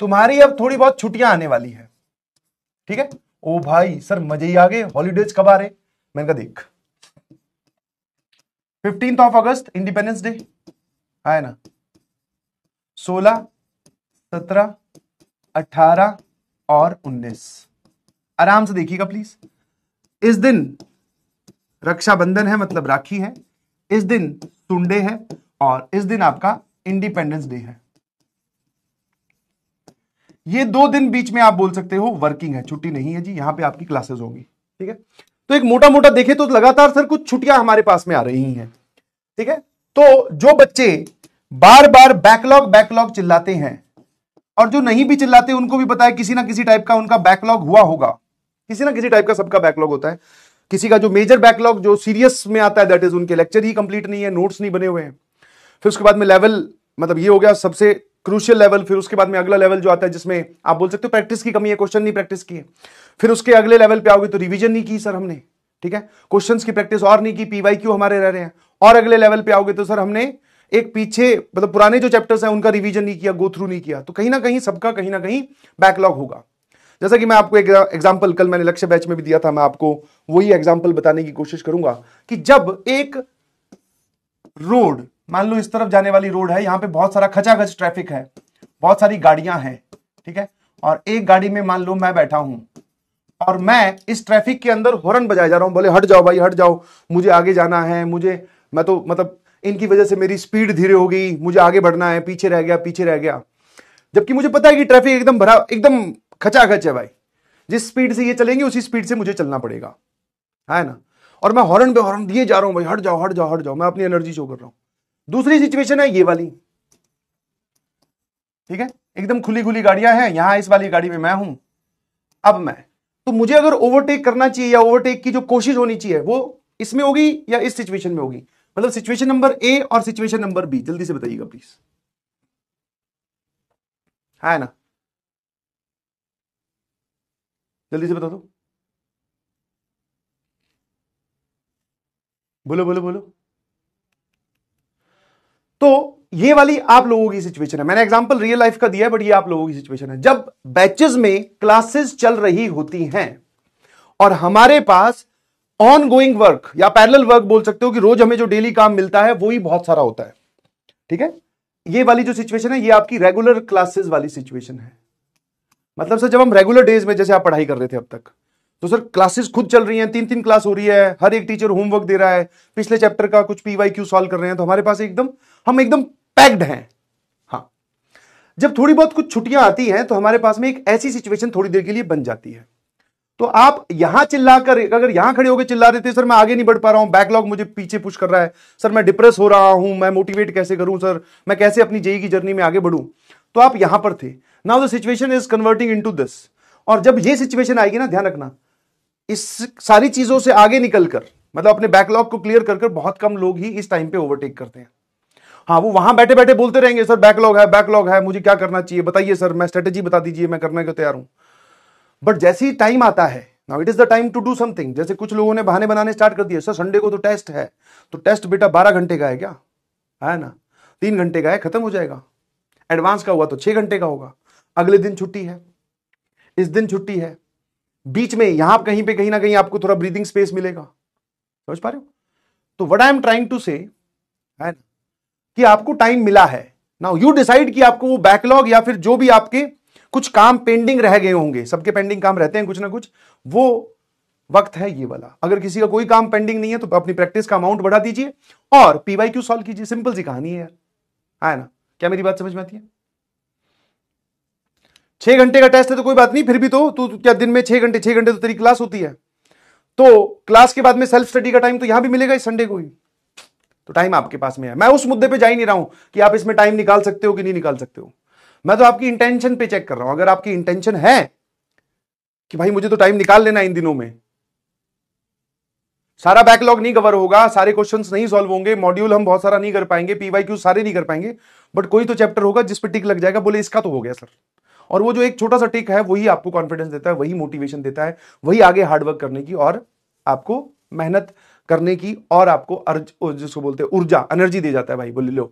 तुम्हारी अब थोड़ी बहुत छुट्टियां आने वाली है ठीक है ओ भाई सर मजे ही आ गए हॉलीडेज कब आ रहे मैंने कहा देख फिफ्टींथ ऑफ अगस्त इंडिपेंडेंस डे आया ना सोलह सत्रह अठारह और उन्नीस आराम से देखिएगा प्लीज इस दिन रक्षाबंधन है मतलब राखी है इस दिन सुंडे है और इस दिन आपका इंडिपेंडेंस डे है ये दो दिन बीच में आप बोल सकते हो वर्किंग है छुट्टी नहीं है जी यहाँ पे आपकी क्लासेस होंगी ठीक है तो एक मोटा मोटा देखे तो लगातार सर कुछ छुट्टियां हमारे पास में आ रही हैं ठीक है तो जो बच्चे बार बार बैकलॉग बैकलॉग चिल्लाते हैं और जो नहीं भी चिल्लाते उनको भी पता है किसी ना किसी टाइप का उनका बैकलॉग हुआ होगा किसी ना किसी टाइप का सबका बैकलॉग होता है किसी का जो मेजर बैकलॉग जो सीरियस में आता है दैट इज उनके लेक्चर ही कंप्लीट नहीं है नोट्स नहीं बने हुए हैं फिर उसके बाद में लेवल मतलब ये हो गया सबसे क्रूशियल लेवल फिर उसके बाद में अगला लेवल जो आता है जिसमें आप बोल सकते हो प्रैक्टिस की कमी है क्वेश्चन नहीं प्रैक्टिस की है फिर उसके अगले लेवल पे आओगे तो रिवीजन नहीं की सर हमने ठीक है क्वेश्चंस की प्रैक्टिस और नहीं की पीवाई क्यू हमारे रह रहे हैं और अगले लेवल पे आओगे तो सर हमने एक पीछे मतलब पुराने जो चैप्टर्स हैं उनका रिवीजन नहीं किया गो थ्रू नहीं किया तो कहीं ना कहीं सबका कहीं ना कहीं बैकलॉग होगा जैसा कि मैं आपको एक एग्जाम्पल कल मैंने लक्ष्य बैच में भी दिया था मैं आपको वही एग्जाम्पल बताने की कोशिश करूंगा कि जब एक रोड मान लो इस तरफ जाने वाली रोड है यहाँ पे बहुत सारा खचाखच ट्रैफिक है बहुत सारी गाड़ियां हैं ठीक है और एक गाड़ी में मान लो मैं बैठा हूं और मैं इस ट्रैफिक के अंदर हॉर्न बजाया जा रहा हूं बोले हट जाओ भाई हट जाओ मुझे आगे जाना है मुझे मैं तो मतलब इनकी वजह से मेरी स्पीड धीरे हो गई मुझे आगे बढ़ना है पीछे रह गया पीछे रह गया जबकि मुझे पता है कि ट्रैफिक एकदम भरा एकदम खचाखच है भाई जिस स्पीड से ये चलेंगे उसी स्पीड से मुझे चलना पड़ेगा है ना और मैं हॉर्न पे हॉर्न दिए जा रहा हूँ भाई हट जाओ हट जाओ हट जाओ मैं अपनी एनर्जी शो कर रहा हूँ दूसरी सिचुएशन है ये वाली ठीक है एकदम खुली खुली गाड़ियां हैं यहां इस वाली गाड़ी में मैं हूं अब मैं तो मुझे अगर ओवरटेक करना चाहिए या ओवरटेक की जो कोशिश होनी चाहिए वो इसमें होगी या इस सिचुएशन में होगी मतलब सिचुएशन नंबर ए और सिचुएशन नंबर बी जल्दी से बताइएगा प्लीज है ना जल्दी से बता दो बोलो बोलो बोलो तो ये वाली आप लोगों की सिचुएशन है मैंने एग्जाम्पल रियल लाइफ का दिया है बट ये आप लोगों की सिचुएशन है जब बैचेस में क्लासेस चल रही होती हैं और हमारे पास ऑन गोइंग वर्क या पैरल वर्क बोल सकते हो कि रोज हमें जो डेली काम मिलता है वो ही बहुत सारा होता है ठीक है ये वाली जो सिचुएशन है ये आपकी रेगुलर क्लासेस वाली सिचुएशन है मतलब सर जब हम रेगुलर डेज में जैसे आप पढ़ाई कर रहे थे अब तक तो सर क्लासेस खुद चल रही हैं तीन तीन क्लास हो रही है हर एक टीचर होमवर्क दे रहा है पिछले चैप्टर का कुछ पीवाई क्यू सॉल्व कर रहे हैं तो हमारे पास एकदम हम एकदम पैक्ड हैं हाँ जब थोड़ी बहुत कुछ छुट्टियां आती हैं तो हमारे पास में एक ऐसी सिचुएशन थोड़ी देर के लिए बन जाती है तो आप यहां चिल्लाकर अगर यहां खड़े होकर चिल्ला रहे थे सर मैं आगे नहीं बढ़ पा रहा हूं बैकलॉग मुझे पीछे पुश कर रहा है सर मैं डिप्रेस हो रहा हूं मैं मोटिवेट कैसे करूं सर मैं कैसे अपनी जेई की जर्नी में आगे बढ़ू तो आप यहां पर थे now the situation is converting to this और जब ये सिचुएशन आएगी ना ध्यान रखना इस सारी चीजों से आगे निकलकर मतलब अपने बैकलॉग को क्लियर कर कर बहुत कम लोग ही इस टाइम पे ओवरटेक करते हैं हाँ वो वहां बैठे बैठे बोलते रहेंगे सर बैकलॉग है बैकलॉग है मुझे क्या करना चाहिए बताइए सर मैं स्ट्रेटेजी बता दीजिए मैं करने को तैयार हूं बट जैसे ही टाइम आता है now it is the time to do something जैसे कुछ लोगों ने बहाने बनाने स्टार्ट कर दिए सर संडे को तो टेस्ट है तो टेस्ट बेटा बारह घंटे का है क्या है ना तीन घंटे का है खत्म हो जाएगा एडवांस का हुआ तो छह घंटे का होगा अगले दिन छुट्टी है इस दिन छुट्टी है बीच में यहां कहीं पे कहीं ना कहीं आपको थोड़ा ब्रीदिंग स्पेस मिलेगा समझ पा रहे हो तो what I am trying to say है ना कि आपको टाइम मिला है नाउ यू डिसाइड कि आपको वो बैकलॉग या फिर जो भी आपके कुछ काम पेंडिंग रह गए होंगे सबके पेंडिंग काम रहते हैं कुछ ना कुछ वो वक्त है ये वाला अगर किसी का कोई काम पेंडिंग नहीं है तो अपनी प्रैक्टिस का अमाउंट बढ़ा दीजिए और पीवाई क्यू सॉल्व कीजिए सिंपल सी कहानी है यार है ना क्या मेरी बात समझ में आती है छह घंटे का टेस्ट है तो कोई बात नहीं फिर भी तो तू तो क्या दिन में छह घंटे छह घंटे तो तेरी क्लास होती है तो क्लास के बाद में सेल्फ स्टडी का टाइम तो यहां भी मिलेगा इस संडे को ही तो टाइम आपके पास में है मैं उस मुद्दे पे जा ही नहीं रहा हूं कि आप इसमें टाइम निकाल सकते हो कि नहीं निकाल सकते हो मैं तो आपकी इंटेंशन पे चेक कर रहा हूं अगर आपकी इंटेंशन है कि भाई मुझे तो टाइम निकाल लेना इन दिनों में सारा बैकलॉग नहीं कवर होगा सारे क्वेश्चन नहीं सॉल्व होंगे मॉड्यूल हम बहुत सारा नहीं कर पाएंगे पीवाई क्यू सारे नहीं कर पाएंगे बट कोई तो चैप्टर होगा जिस पर टिक लग जाएगा बोले इसका तो हो गया सर और वो जो एक छोटा सा टिक है वही आपको कॉन्फिडेंस देता है वही मोटिवेशन देता है वही आगे हार्डवर्क करने की और आपको मेहनत करने की और आपको अर्ज जिसको बोलते हैं ऊर्जा एनर्जी दे जाता है भाई बोले लो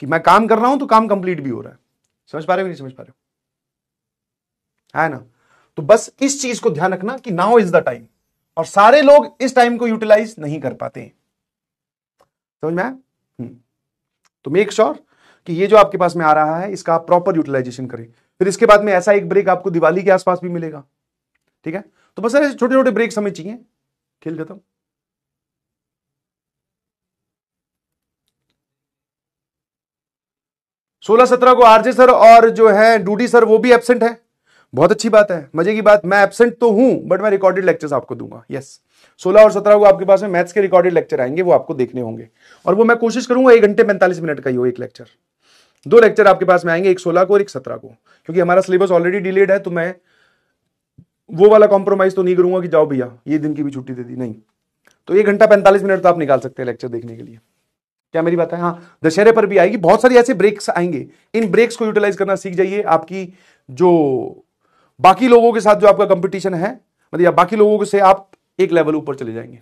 कि मैं काम कर रहा हूं तो काम कंप्लीट भी हो रहा है समझ पा रहे हो नहीं समझ पा रहे हो है ना तो बस इस चीज को ध्यान रखना कि नाउ इज द टाइम और सारे लोग इस टाइम को यूटिलाइज नहीं कर पाते हैं समझ में हम्म। तो मेक श्योर sure कि ये जो आपके पास में आ रहा है इसका आप प्रॉपर यूटिलाइजेशन करें फिर इसके बाद में ऐसा एक ब्रेक आपको दिवाली के आसपास भी मिलेगा ठीक है तो बस ऐसे छोटे छोटे ब्रेक हमें चाहिए खेल खत्म सोलह सत्रह को आरजे सर और जो है डूडी सर वो भी एबसेंट है बहुत अच्छी बात है मजे की बात मैं एबसेंट तो हूं बट मैं रिकॉर्डेड लेक्चर्स आपको दूंगा यस सोलह और सत्रह को आपके पास में मैथ्स के रिकॉर्डेड लेक्चर आएंगे वो आपको देखने होंगे और वो मैं कोशिश करूंगा एक घंटे पैंतालीस मिनट का ही हो एक लेक्चर दो लेक्चर आपके पास में आएंगे एक सोलह को और एक सत्रह को क्योंकि हमारा सिलेबस ऑलरेडी डिलेड है तो मैं वो वाला कॉम्प्रोमाइज तो नहीं करूंगा कि जाओ भैया ये दिन की भी छुट्टी दे दी नहीं तो एक घंटा पैंतालीस मिनट तो आप निकाल सकते हैं लेक्चर देखने के लिए क्या मेरी बात है हाँ दशहरे पर भी आएगी बहुत सारी ऐसे ब्रेक्स आएंगे इन ब्रेक्स को यूटिलाइज करना सीख जाइए आपकी जो बाकी लोगों के साथ जो आपका कंपटीशन है मतलब या बाकी लोगों से आप एक लेवल ऊपर चले जाएंगे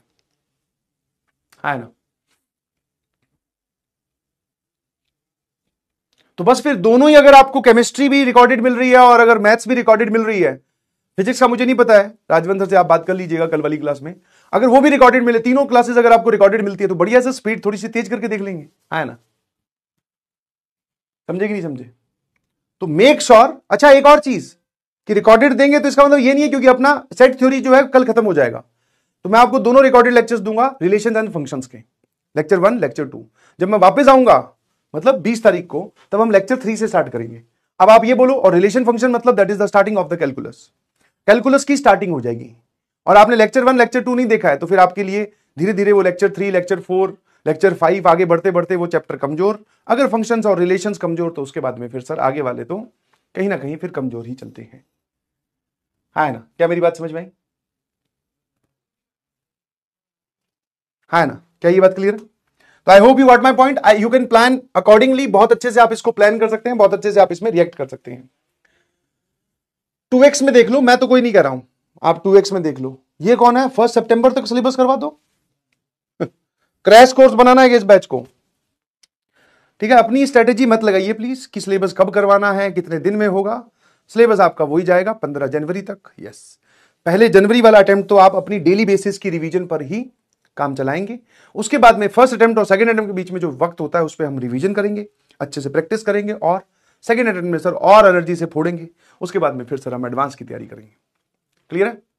हाँ, है ना तो बस फिर दोनों ही अगर आपको केमिस्ट्री भी रिकॉर्डेड मिल रही है और अगर मैथ्स भी रिकॉर्डेड मिल रही है फिजिक्स का मुझे नहीं पता है राजवंधर से आप बात कर लीजिएगा कल वाली क्लास में अगर वो भी रिकॉर्डेड मिले तीनों क्लासेस अगर आपको रिकॉर्डेड मिलती है तो बढ़िया से स्पीड थोड़ी सी तेज करके देख लेंगे है ना समझे कि नहीं समझे तो मेक श्योर अच्छा एक और चीज कि रिकॉर्डेड देंगे तो इसका मतलब ये नहीं है क्योंकि अपना सेट थ्योरी जो है कल खत्म हो जाएगा तो मैं आपको दोनों रिकॉर्डेड लेक्चर्स दूंगा रिलेशन एंड फंक्शंस के लेक्चर वन लेक्चर टू जब मैं वापस आऊंगा मतलब 20 तारीख को तब हम लेक्चर थ्री से स्टार्ट करेंगे अब आप ये बोलो और रिलेशन फंक्शन मतलब that is the starting of the calculus calculus की स्टार्टिंग हो जाएगी और आपने लेक्चर वन लेक्चर टू नहीं देखा है तो फिर आपके लिए धीरे धीरे वो lecture three lecture four lecture five आगे बढ़ते बढ़ते वो चैप्टर कमजोर अगर फंक्शंस और रिलेशंस कमजोर तो उसके बाद में फिर सर आगे वाले तो कहीं ना कहीं फिर कमजोर ही चलते हैं हाँ है ना क्या मेरी बात समझ में आई हाँ ना क्या ये बात क्लियर है I hope you what my point you can plan accordingly बहुत अच्छे से आप इसको प्लान कर सकते हैं बहुत अच्छे से आप इसमें रिएक्ट कर सकते हैं टू एक्स में देख लो मैं तो कोई नहीं कर रहा हूं आप टू एक्स में देख लो ये कौन है फर्स्ट सेप्टेंबर तक सिलेबस करवा दो क्रैश कोर्स बनाना है इस बैच को ठीक है अपनी स्ट्रेटेजी मत लगाइए प्लीज कि सिलेबस कब करवाना है कितने दिन में होगा सिलेबस आपका वही जाएगा पंद्रह जनवरी तक यस पहले जनवरी वाला अटेम्प्ट तो आप अपनी डेली बेसिस की रिवीजन पर ही काम चलाएंगे उसके बाद में फर्स्ट अटेम्प्ट और सेकेंड अटेम्प्ट के बीच में जो वक्त होता है उस पर हम रिविजन करेंगे अच्छे से प्रैक्टिस करेंगे और सेकेंड अटेम्प्ट में सर और एनर्जी से फोड़ेंगे उसके बाद में फिर सर हम एडवांस की तैयारी करेंगे क्लियर है